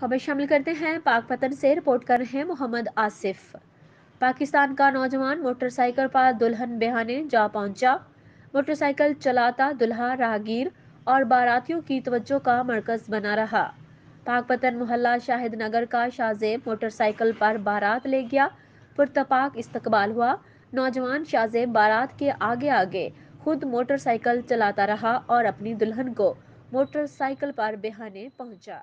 खबर शामिल करते हैं पाकपतन से रिपोर्ट कर रहे हैं मोहम्मद आसिफ पाकिस्तान का नौजवान मोटरसाइकिल पर दुल्हन बिहाने जा पहुंचा मोटरसाइकिल चलाता दुल्हा राहगीर और बारातियों की तवज्जो का मरकज बना रहा पाक पतन मोहल्ला शाहिद नगर का शाहजेब मोटरसाइकिल पर बारात ले गया पुरतपाक इस्तकबाल हुआ नौजवान शाहजेब बारात के आगे आगे खुद मोटरसाइकिल चलाता रहा और अपनी दुल्हन को मोटरसाइकिल पर बिहाने पहुंचा